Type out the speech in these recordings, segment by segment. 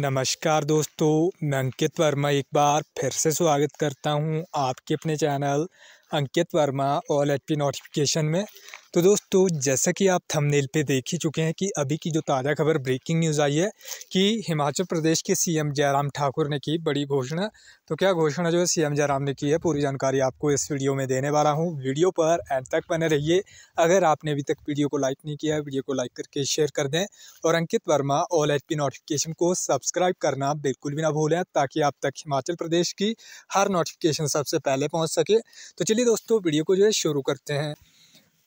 नमस्कार दोस्तों मैं अंकित वर्मा एक बार फिर से स्वागत करता हूं आपके अपने channel Ankit Verma all H P notification में तो दोस्तों जैसा कि आप थंबनेल पे देख ही चुके हैं कि अभी की जो ताज़ा खबर ब्रेकिंग न्यूज़ आई है कि हिमाचल प्रदेश के सीएम जयराम ठाकुर ने की बड़ी घोषणा तो क्या घोषणा जो है सीएम जयराम ने की है पूरी जानकारी आपको इस वीडियो में देने वाला हूँ वीडियो पर एंड तक बने रहिए अगर आपने अभी तक वीडियो को लाइक नहीं किया वीडियो को लाइक करके शेयर कर दें और Ankit Verma all H P notification को सब्सक्राइब करना बिल्कुल भी ना भूलें ताकि आप तक हिमाचल प्रदेश की हर नोटिफिकेशन सबसे पहले पहुँच सके तो चलिए चलिए दोस्तों वीडियो को जो है शुरू करते हैं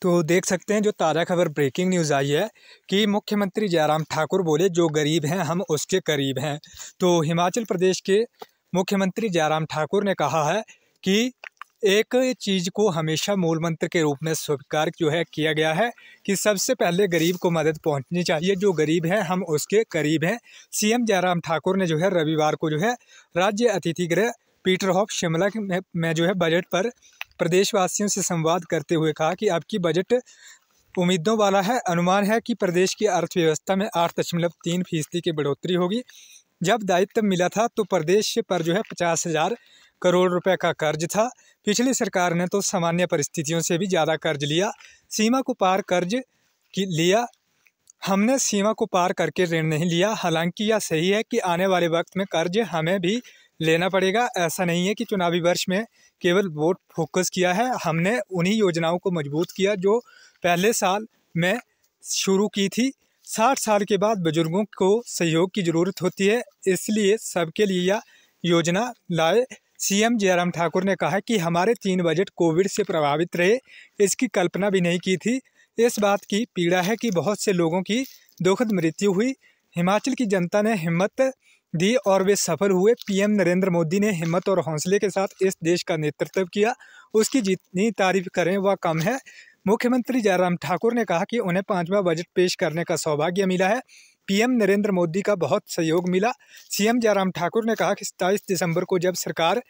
तो देख सकते हैं जो ताज़ा खबर ब्रेकिंग न्यूज़ आई है कि मुख्यमंत्री जयराम ठाकुर बोले जो गरीब हैं हम उसके करीब हैं तो हिमाचल प्रदेश के मुख्यमंत्री जयराम ठाकुर ने कहा है कि एक चीज़ को हमेशा मूल मंत्र के रूप में स्वीकार जो है किया गया है कि सबसे पहले गरीब को मदद पहुंचनी चाहिए जो गरीब है हम उसके करीब हैं सीएम जयराम ठाकुर ने जो है रविवार को जो है राज्य अतिथि गृह पीटर शिमला में जो है बजट पर प्रदेशवासियों से संवाद करते हुए कहा कि आपकी बजट उम्मीदों वाला है अनुमान है कि प्रदेश की अर्थव्यवस्था में आठ दशमलव तीन फीसदी की बढ़ोतरी होगी जब दायित्व मिला था तो प्रदेश पर जो है पचास हज़ार करोड़ रुपए का कर्ज था पिछली सरकार ने तो सामान्य परिस्थितियों से भी ज़्यादा कर्ज लिया सीमा को पार कर्ज की लिया हमने सीमा को पार करके ऋण नहीं लिया हालांकि यह सही है कि आने वाले वक्त में कर्ज हमें भी लेना पड़ेगा ऐसा नहीं है कि चुनावी वर्ष में केवल वोट फोकस किया है हमने उन्हीं योजनाओं को मजबूत किया जो पहले साल में शुरू की थी साठ साल के बाद बुजुर्गों को सहयोग की ज़रूरत होती है इसलिए सबके लिए यह योजना लाए सीएम जयराम ठाकुर ने कहा कि हमारे तीन बजट कोविड से प्रभावित रहे इसकी कल्पना भी नहीं की थी इस बात की पीड़ा है कि बहुत से लोगों की दुखद मृत्यु हुई हिमाचल की जनता ने हिम्मत दी और वे सफल हुए पीएम नरेंद्र मोदी ने हिम्मत और हौसले के साथ इस देश का नेतृत्व किया उसकी जितनी तारीफ करें वह कम है मुख्यमंत्री जयराम ठाकुर ने कहा कि उन्हें पाँचवा बजट पेश करने का सौभाग्य मिला है पीएम नरेंद्र मोदी का बहुत सहयोग मिला सीएम जयराम ठाकुर ने कहा कि सत्ताईस दिसंबर को जब सरकार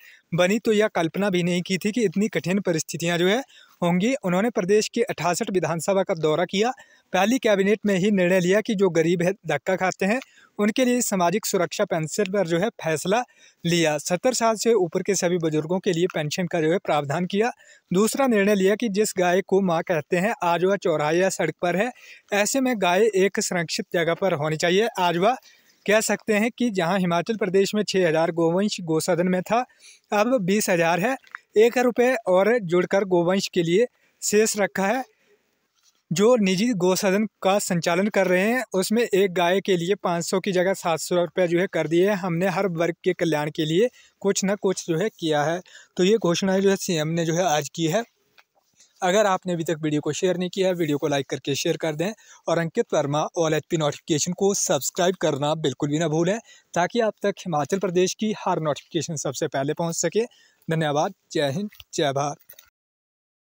बनी तो यह कल्पना भी नहीं की थी कि इतनी कठिन परिस्थितियां जो है होंगी उन्होंने प्रदेश की अठासठ विधानसभा का दौरा किया पहली कैबिनेट में ही निर्णय लिया कि जो गरीब है धक्का खाते हैं उनके लिए सामाजिक सुरक्षा पेंशन पर जो है फैसला लिया सत्तर साल से ऊपर के सभी बुजुर्गों के लिए पेंशन का जो है प्रावधान किया दूसरा निर्णय लिया कि जिस गाय को माँ कहते हैं आज वह चौराहे या सड़क पर है ऐसे में गाय एक संरक्षित जगह पर होनी चाहिए आज वह कह सकते हैं कि जहाँ हिमाचल प्रदेश में छः हज़ार गोवंश गोसदन में था अब बीस हज़ार है एक रुपये और जुड़कर गोवंश के लिए शेष रखा है जो निजी गौसदन का संचालन कर रहे हैं उसमें एक गाय के लिए 500 की जगह सात सौ रुपया जो है कर दिए हैं हमने हर वर्ग के कल्याण के लिए कुछ ना कुछ जो है किया है तो ये घोषणा जो है सीएम ने जो है आज की है अगर आपने अभी तक वीडियो को शेयर नहीं किया है वीडियो को लाइक करके शेयर कर दें और Ankit Verma all H P notification को सब्सक्राइब करना बिल्कुल भी ना भूलें ताकि आप तक हिमाचल प्रदेश की हर नोटिफिकेशन सबसे पहले पहुँच सके धन्यवाद जय हिंद जय भारत